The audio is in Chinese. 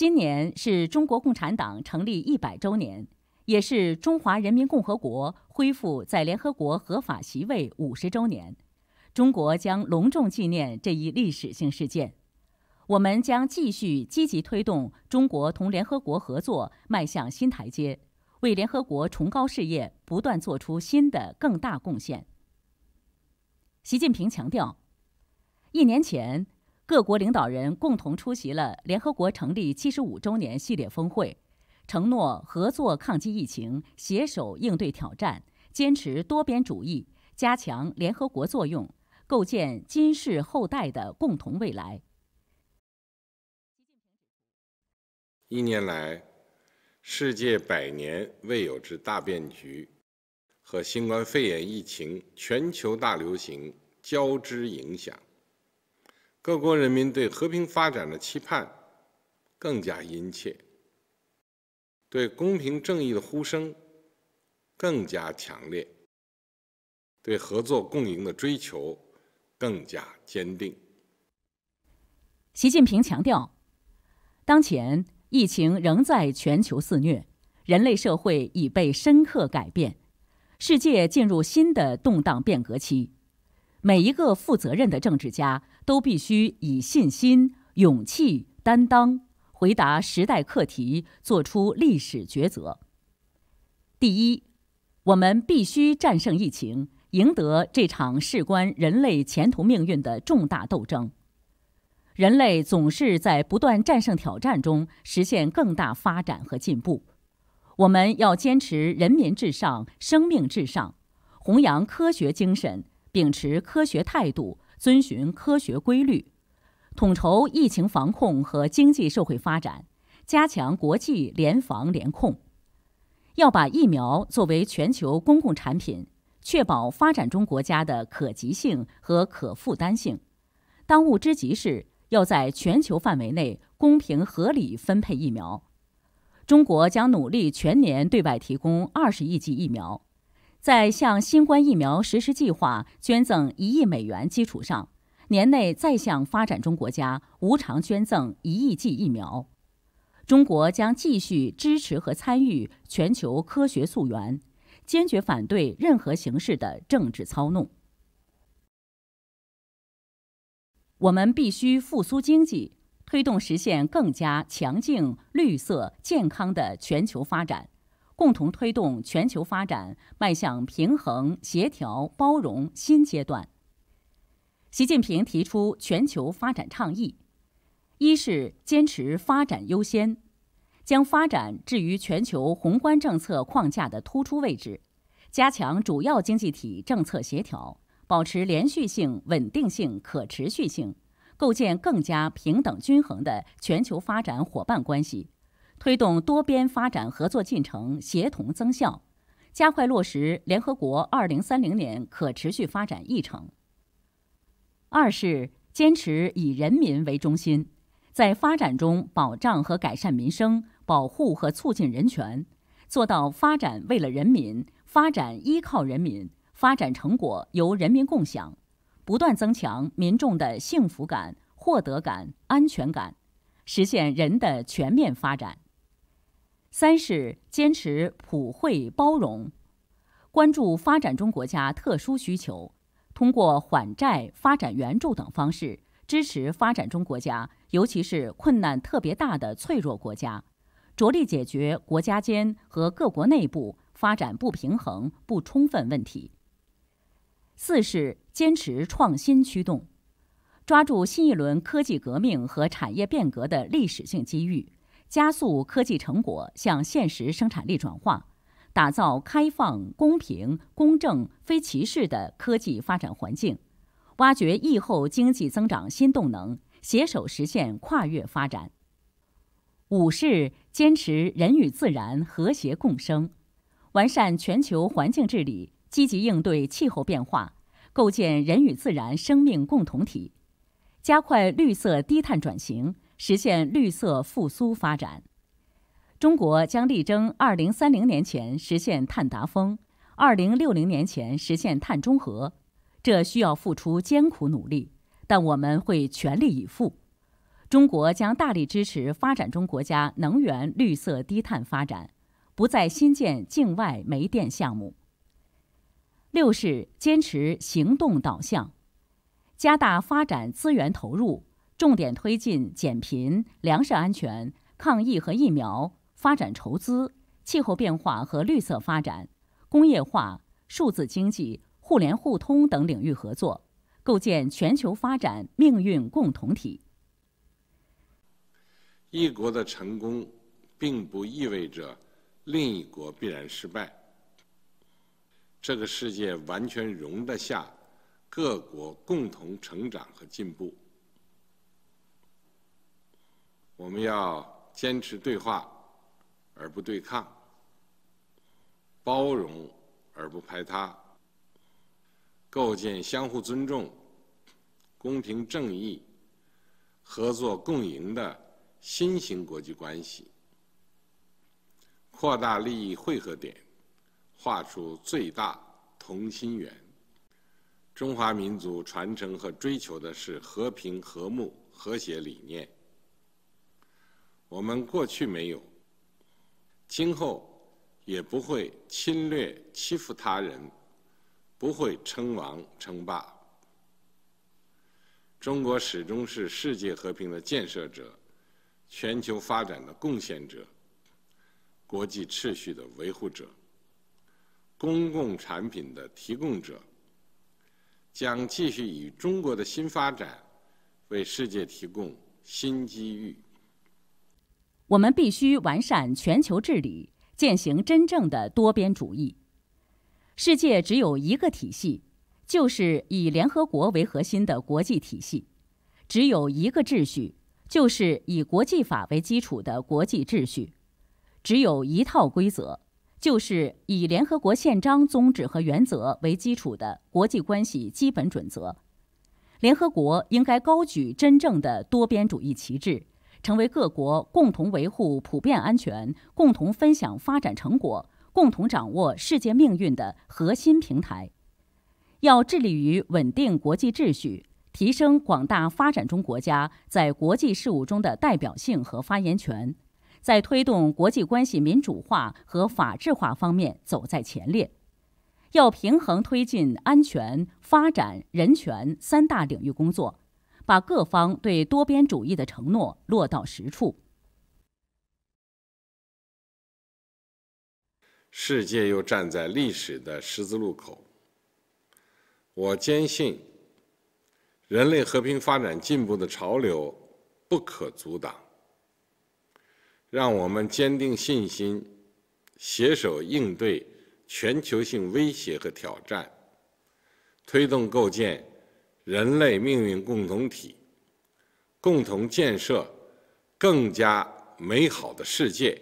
今年是中国共产党成立一百周年，也是中华人民共和国恢复在联合国合法席位五十周年。中国将隆重纪念这一历史性事件，我们将继续积极推动中国同联合国合作迈向新台阶，为联合国崇高事业不断做出新的更大贡献。习近平强调，一年前。各国领导人共同出席了联合国成立七十五周年系列峰会，承诺合作抗击疫情，携手应对挑战，坚持多边主义，加强联合国作用，构建今世后代的共同未来。一年来，世界百年未有之大变局和新冠肺炎疫情全球大流行交织影响。各国人民对和平发展的期盼更加殷切，对公平正义的呼声更加强烈，对合作共赢的追求更加坚定。习近平强调，当前疫情仍在全球肆虐，人类社会已被深刻改变，世界进入新的动荡变革期。每一个负责任的政治家都必须以信心、勇气、担当回答时代课题，做出历史抉择。第一，我们必须战胜疫情，赢得这场事关人类前途命运的重大斗争。人类总是在不断战胜挑战中实现更大发展和进步。我们要坚持人民至上、生命至上，弘扬科学精神。秉持科学态度，遵循科学规律，统筹疫情防控和经济社会发展，加强国际联防联控。要把疫苗作为全球公共产品，确保发展中国家的可及性和可负担性。当务之急是要在全球范围内公平合理分配疫苗。中国将努力全年对外提供二十亿剂疫苗。在向新冠疫苗实施计划捐赠一亿美元基础上，年内再向发展中国家无偿捐赠一亿剂疫苗。中国将继续支持和参与全球科学溯源，坚决反对任何形式的政治操弄。我们必须复苏经济，推动实现更加强劲、绿色、健康的全球发展。共同推动全球发展迈向平衡、协调、包容新阶段。习近平提出全球发展倡议，一是坚持发展优先，将发展置于全球宏观政策框架的突出位置，加强主要经济体政策协调，保持连续性、稳定性、可持续性，构建更加平等、均衡的全球发展伙伴关系。推动多边发展合作进程协同增效，加快落实联合国二零三零年可持续发展议程。二是坚持以人民为中心，在发展中保障和改善民生，保护和促进人权，做到发展为了人民，发展依靠人民，发展成果由人民共享，不断增强民众的幸福感、获得感、安全感，实现人的全面发展。三是坚持普惠包容，关注发展中国家特殊需求，通过缓债、发展援助等方式支持发展中国家，尤其是困难特别大的脆弱国家，着力解决国家间和各国内部发展不平衡不充分问题。四是坚持创新驱动，抓住新一轮科技革命和产业变革的历史性机遇。加速科技成果向现实生产力转化，打造开放、公平、公正、非歧视的科技发展环境，挖掘疫后经济增长新动能，携手实现跨越发展。五是坚持人与自然和谐共生，完善全球环境治理，积极应对气候变化，构建人与自然生命共同体，加快绿色低碳转型。实现绿色复苏发展，中国将力争二零三零年前实现碳达峰，二零六零年前实现碳中和。这需要付出艰苦努力，但我们会全力以赴。中国将大力支持发展中国家能源绿色低碳发展，不再新建境外煤电项目。六是坚持行动导向，加大发展资源投入。重点推进减贫、粮食安全、抗疫和疫苗、发展筹资、气候变化和绿色发展、工业化、数字经济、互联互通等领域合作，构建全球发展命运共同体。一国的成功，并不意味着另一国必然失败。这个世界完全容得下各国共同成长和进步。我们要坚持对话而不对抗，包容而不排他，构建相互尊重、公平正义、合作共赢的新型国际关系，扩大利益汇合点，画出最大同心圆。中华民族传承和追求的是和平、和睦、和谐理念。我们过去没有，今后也不会侵略、欺负他人，不会称王称霸。中国始终是世界和平的建设者、全球发展的贡献者、国际秩序的维护者、公共产品的提供者，将继续以中国的新发展为世界提供新机遇。我们必须完善全球治理，践行真正的多边主义。世界只有一个体系，就是以联合国为核心的国际体系；只有一个秩序，就是以国际法为基础的国际秩序；只有一套规则，就是以联合国宪章宗旨和原则为基础的国际关系基本准则。联合国应该高举真正的多边主义旗帜。成为各国共同维护普遍安全、共同分享发展成果、共同掌握世界命运的核心平台。要致力于稳定国际秩序，提升广大发展中国家在国际事务中的代表性和发言权，在推动国际关系民主化和法治化方面走在前列。要平衡推进安全、发展、人权三大领域工作。把各方对多边主义的承诺落到实处。世界又站在历史的十字路口，我坚信，人类和平发展进步的潮流不可阻挡。让我们坚定信心，携手应对全球性威胁和挑战，推动构建。人类命运共同体，共同建设更加美好的世界。